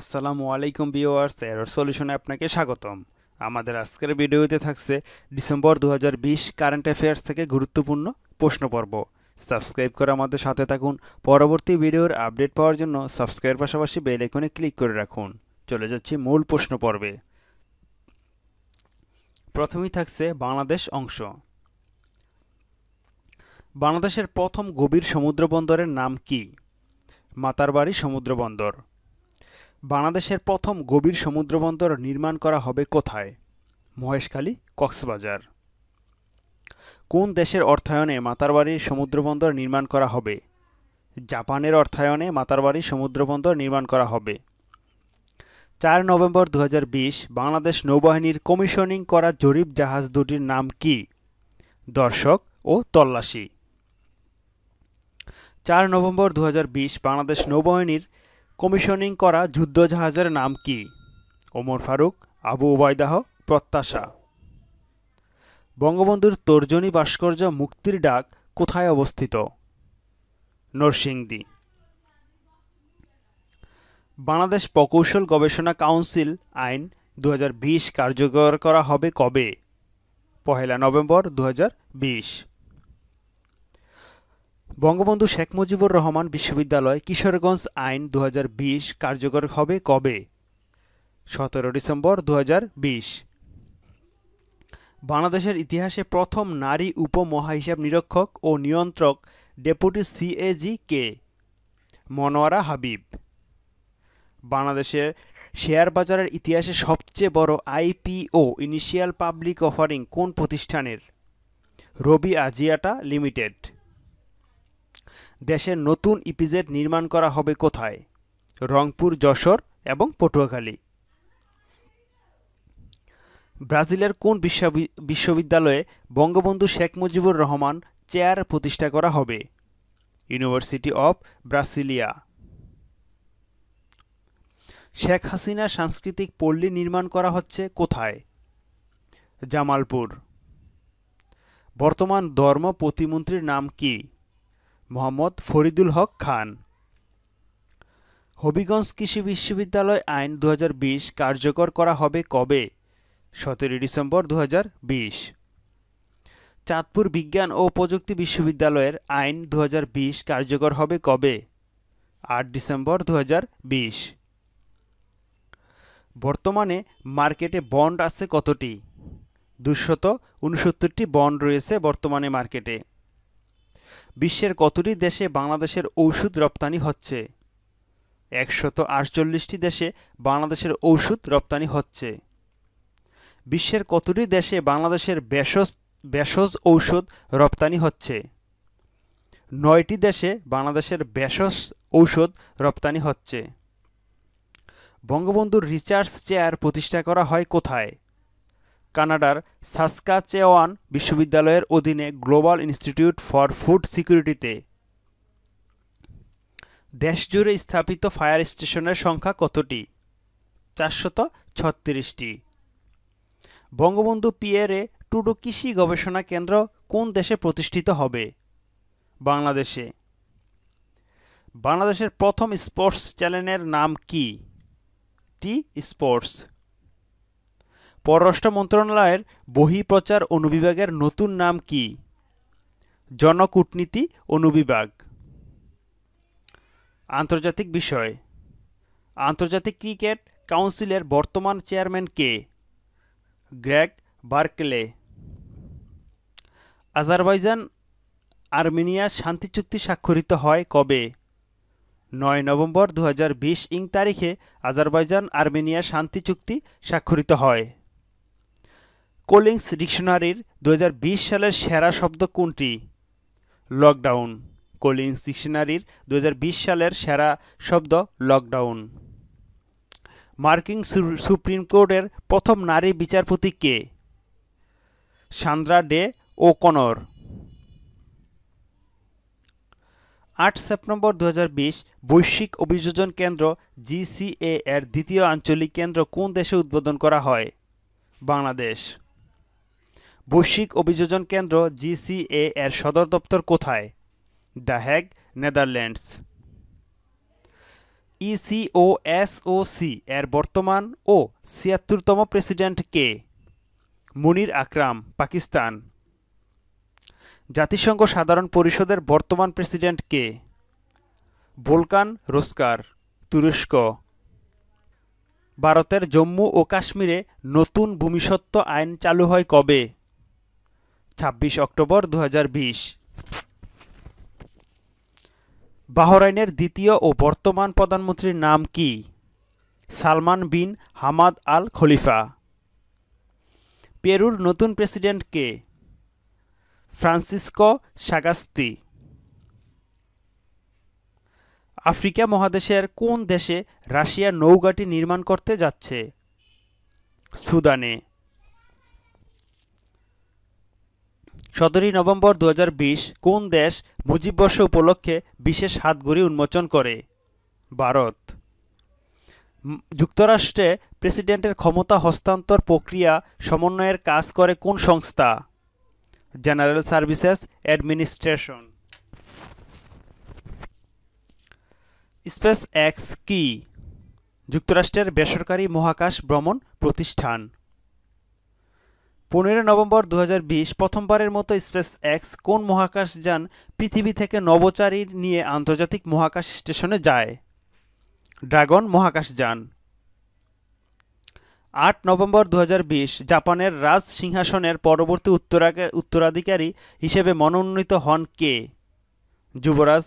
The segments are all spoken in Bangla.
আসসালামু আলাইকুম ভিওয়ার্স এরর সলিউশনে আপনাকে স্বাগতম আমাদের আজকের ভিডিওতে থাকছে ডিসেম্বর দু হাজার কারেন্ট অ্যাফেয়ার্স থেকে গুরুত্বপূর্ণ প্রশ্ন পর্ব সাবস্ক্রাইব করে আমাদের সাথে থাকুন পরবর্তী ভিডিওর আপডেট পাওয়ার জন্য সাবস্ক্রাইব পাশাপাশি বেল আইকনে ক্লিক করে রাখুন চলে যাচ্ছি মূল প্রশ্ন পর্বে প্রথমেই থাকছে বাংলাদেশ অংশ বাংলাদেশের প্রথম গভীর সমুদ্র বন্দরের নাম কি মাতারবাড়ি সমুদ্র বন্দর বাংলাদেশের প্রথম গভীর সমুদ্রবন্দর নির্মাণ করা হবে কোথায় মহেশখালী কক্সবাজার কোন দেশের অর্থায়নে মাতারবাড়ির সমুদ্রবন্দর নির্মাণ করা হবে জাপানের অর্থায়নে মাতারবাড়ির সমুদ্রবন্দর নির্মাণ করা হবে চার নভেম্বর দু বাংলাদেশ নৌবাহিনীর কমিশনিং করা জরিপ জাহাজ দুটির নাম কি দর্শক ও তল্লাশি চার নভেম্বর দু বাংলাদেশ নৌবাহিনীর কমিশনিং করা যুদ্ধজাহাজের নাম কি ওমর ফারুক আবু ওবায়দাহ প্রত্যাশা বঙ্গবন্ধুর তর্জনী ভাস্কর্য মুক্তির ডাক কোথায় অবস্থিত নরসিংদী বাংলাদেশ প্রকৌশল গবেষণা কাউন্সিল আইন দু কার্যকর করা হবে কবে পহেলা নভেম্বর দু বঙ্গবন্ধু শেখ মুজিবুর রহমান বিশ্ববিদ্যালয় কিশোরগঞ্জ আইন দু কার্যকর হবে কবে সতেরো ডিসেম্বর দু বাংলাদেশের ইতিহাসে প্রথম নারী উপমহা হিসাব নিরীক্ষক ও নিয়ন্ত্রক ডেপুটি সিএজি কে মনোয়ারা হাবিব বাংলাদেশের শেয়ার বাজারের ইতিহাসে সবচেয়ে বড় আইপিও ইনিশিয়াল পাবলিক অফারিং কোন প্রতিষ্ঠানের রবি আজিয়াটা লিমিটেড দেশের নতুন ইপিজেড নির্মাণ করা হবে কোথায় রংপুর যশোর এবং পটুয়াখালী ব্রাজিলের কোন বিশ্ববিদ্যালয়ে বঙ্গবন্ধু শেখ মুজিবুর রহমান চেয়ার প্রতিষ্ঠা করা হবে university of Brasilia Sheikh Hasina সাংস্কৃতিক পল্লী নির্মাণ করা হচ্ছে কোথায় জামালপুর বর্তমান ধর্ম প্রতিমন্ত্রীর নাম কী মোহাম্মদ ফরিদুল হক খান হবিগঞ্জ কৃষি বিশ্ববিদ্যালয় আইন দু কার্যকর করা হবে কবে সতেরোই ডিসেম্বর দু চাঁদপুর বিজ্ঞান ও প্রযুক্তি বিশ্ববিদ্যালয়ের আইন দু কার্যকর হবে কবে আট ডিসেম্বর দু বর্তমানে মার্কেটে বন্ড আছে কতটি দুশত উনসত্তরটি বন্ড রয়েছে বর্তমানে মার্কেটে বিশ্বের কতটি দেশে বাংলাদেশের ঔষধ রপ্তানি হচ্ছে একশত আটচল্লিশটি দেশে বাংলাদেশের ঔষধ রপ্তানি হচ্ছে বিশ্বের কতটি দেশে বাংলাদেশের ব্যাসজ ব্যাসজ ঔষধ রপ্তানি হচ্ছে নয়টি দেশে বাংলাদেশের ব্যাসজ ঔষধ রপ্তানি হচ্ছে বঙ্গবন্ধুর রিচার্জ চেয়ার প্রতিষ্ঠা করা হয় কোথায় কানাডার সাসকাচেওয়ান বিশ্ববিদ্যালয়ের অধীনে গ্লোবাল ইনস্টিটিউট ফর ফুড সিকিউরিটিতে দেশজুড়ে স্থাপিত ফায়ার স্টেশনের সংখ্যা কতটি চারশত ছত্রিশটি বঙ্গবন্ধু পিয়ারে টুডো কৃষি গবেষণা কেন্দ্র কোন দেশে প্রতিষ্ঠিত হবে বাংলাদেশে বাংলাদেশের প্রথম স্পোর্টস চ্যানেলের নাম কি টি স্পোর্টস পররাষ্ট্র মন্ত্রণালয়ের বহিঃপ্রচার অনুবিভাগের নতুন নাম কি জনকূটনীতি অনুবিভাগ আন্তর্জাতিক বিষয় আন্তর্জাতিক ক্রিকেট কাউন্সিলের বর্তমান চেয়ারম্যান কে গ্রেগ বার্কলে আজারবাইজান আর্মেনিয়া শান্তি চুক্তি স্বাক্ষরিত হয় কবে নয় নভেম্বর দু ইং তারিখে আজারবাইজান আর্মেনিয়া শান্তি চুক্তি স্বাক্ষরিত হয় কোলিংস ডিকশনারির দু সালের সেরা শব্দ কোনটি লকডাউন কোলিংস ডিকশনারির দু সালের সেরা শব্দ লকডাউন মার্কিন সুপ্রিম কোর্টের প্রথম নারী বিচারপতি কে সান্দ্রা ডে ও কনর আট সেপ্টেম্বর দু বৈশ্বিক অভিযোজন কেন্দ্র জিসিএ এর দ্বিতীয় আঞ্চলিক কেন্দ্র কোন দেশে উদ্বোধন করা হয় বাংলাদেশ বৈশ্বিক অভিযোজন কেন্দ্র জিসিএ এর সদর দপ্তর কোথায় দ্য হ্যাগ নেদারল্যান্ডস ইসিওএসওসি এর বর্তমান ও ছিয়াত্তরতম প্রেসিডেন্ট কে মুনির আকরাম পাকিস্তান জাতিসংঘ সাধারণ পরিষদের বর্তমান প্রেসিডেন্ট কে বোলকান রোস্কার তুরস্ক ভারতের জম্মু ও কাশ্মীরে নতুন ভূমিসত্ত্ব আইন চালু হয় কবে ছাব্বিশ অক্টোবর দু বাহরাইনের দ্বিতীয় ও বর্তমান প্রধানমন্ত্রীর নাম কি Salman bin Hamad Al Khalifa পেরুর নতুন প্রেসিডেন্ট কে ফ্রান্সিসকো সাগাস্তি আফ্রিকা মহাদেশের কোন দেশে রাশিয়া নৌঘাটি নির্মাণ করতে যাচ্ছে সুদানে সতেরোই নভেম্বর দু কোন দেশ মুজিববর্ষ উপলক্ষে বিশেষ হাতঘড়ি উন্মোচন করে ভারত যুক্তরাষ্ট্রে প্রেসিডেন্টের ক্ষমতা হস্তান্তর প্রক্রিয়া সমন্বয়ের কাজ করে কোন সংস্থা General Services Administration SpaceX কি যুক্তরাষ্ট্রের বেসরকারি মহাকাশ ভ্রমণ প্রতিষ্ঠান পনেরো নভেম্বর দু প্রথমবারের মতো স্পেস এক্স কোন মহাকাশ যান পৃথিবী থেকে নবচারীর নিয়ে আন্তর্জাতিক মহাকাশ স্টেশনে যায় ড্রাগন মহাকাশ যান আট নভেম্বর দু জাপানের রাজ সিংহাসনের পরবর্তী উত্তরাধিকারী হিসেবে মনোনীত হন কে যুবরাজ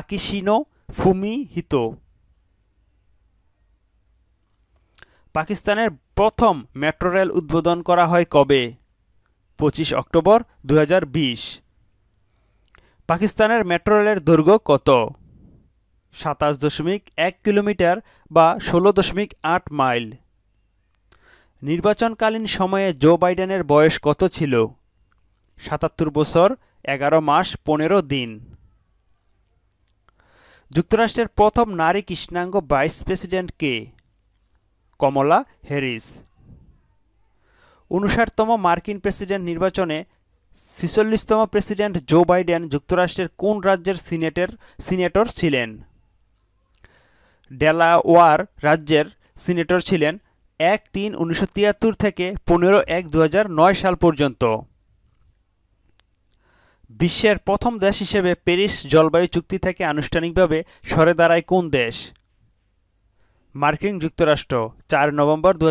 আকিশিনো ফুমিহিতো পাকিস্তানের প্রথম মেট্রো রেল উদ্বোধন করা হয় কবে পঁচিশ অক্টোবর দু পাকিস্তানের মেট্রো রেলের দৈর্ঘ্য কত সাতাশ দশমিক এক কিলোমিটার বা ষোলো দশমিক আট মাইল নির্বাচনকালীন সময়ে জো বাইডেনের বয়স কত ছিল সাতাত্তর বছর এগারো মাস পনেরো দিন যুক্তরাষ্ট্রের প্রথম নারী কৃষ্ণাঙ্গ ভাইস প্রেসিডেন্ট কে কমলা হ্যারিস উনষাটতম মার্কিন প্রেসিডেন্ট নির্বাচনে ছিচল্লিশতম প্রেসিডেন্ট জো বাইডেন যুক্তরাষ্ট্রের কোন রাজ্যের সিনেটের সিনেটর ছিলেন ডেলাওয়ার রাজ্যের সিনেটর ছিলেন এক তিন উনিশশো তিয়াত্তর থেকে পনেরো এক দু সাল পর্যন্ত বিশ্বের প্রথম দেশ হিসেবে প্যারিস জলবায়ু চুক্তি থেকে আনুষ্ঠানিকভাবে সরে দাঁড়ায় কোন দেশ মার্কিন যুক্তরাষ্ট্র চার নভেম্বর দু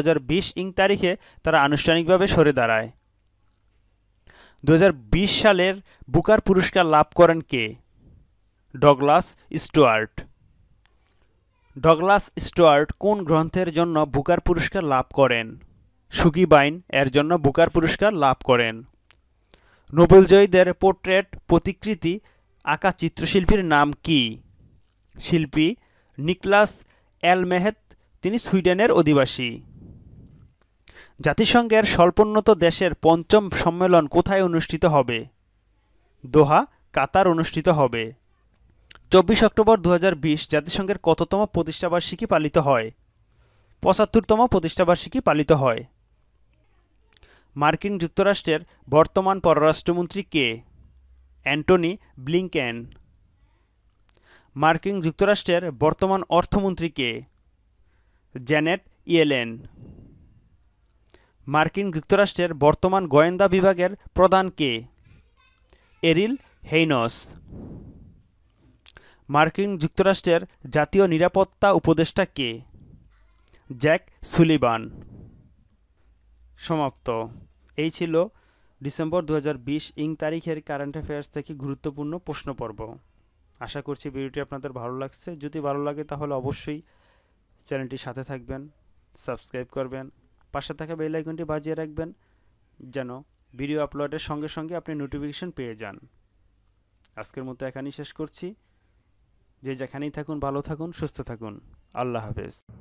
ইং তারিখে তারা আনুষ্ঠানিকভাবে সরে দাঁড়ায় দু সালের বুকার পুরস্কার লাভ করেন কে ডগলাস স্টুয়ার্ট ডগলাস স্টুয়ার্ট কোন গ্রন্থের জন্য বুকার পুরস্কার লাভ করেন সুগী বাইন এর জন্য বুকার পুরস্কার লাভ করেন নোবেলজয়ীদের পোর্ট্রেট প্রতিকৃতি আঁকা চিত্রশিল্পীর নাম কি শিল্পী নিকলাস মেহেত তিনি সুইডেনের অধিবাসী জাতিসংঘের স্বল্পোন্নত দেশের পঞ্চম সম্মেলন কোথায় অনুষ্ঠিত হবে দোহা কাতার অনুষ্ঠিত হবে চব্বিশ অক্টোবর দু জাতিসংঘের কততম প্রতিষ্ঠাবার্ষিকী পালিত হয় পঁচাত্তরতম প্রতিষ্ঠাবার্ষিকী পালিত হয় মার্কিন যুক্তরাষ্ট্রের বর্তমান পররাষ্ট্রমন্ত্রী কে অ্যান্টনি ব্লিংকেন মার্কিন যুক্তরাষ্ট্রের বর্তমান অর্থমন্ত্রী কে জ্যানেট ইয়েলেন মার্কিন যুক্তরাষ্ট্রের বর্তমান গোয়েন্দা বিভাগের প্রধান কে এরিল হেইনস মার্কিন যুক্তরাষ্ট্রের জাতীয় নিরাপত্তা উপদেষ্টা কে জ্যাক সুলিবান সমাপ্ত এই ছিল ডিসেম্বর দু ইং তারিখের কারেন্ট অ্যাফেয়ার্স থেকে গুরুত্বপূর্ণ প্রশ্নপর্ব আশা করছি ভিডিওটি আপনাদের ভালো লাগছে যদি ভালো লাগে তাহলে অবশ্যই চ্যানেলটির সাথে থাকবেন সাবস্ক্রাইব করবেন পাশে থাকা বেল আইকনটি বাজিয়ে রাখবেন যেন ভিডিও আপলোডের সঙ্গে সঙ্গে আপনি নোটিফিকেশন পেয়ে যান আজকের মতো এখানেই শেষ করছি যে যেখানেই থাকুন ভালো থাকুন সুস্থ থাকুন আল্লাহ হাফেজ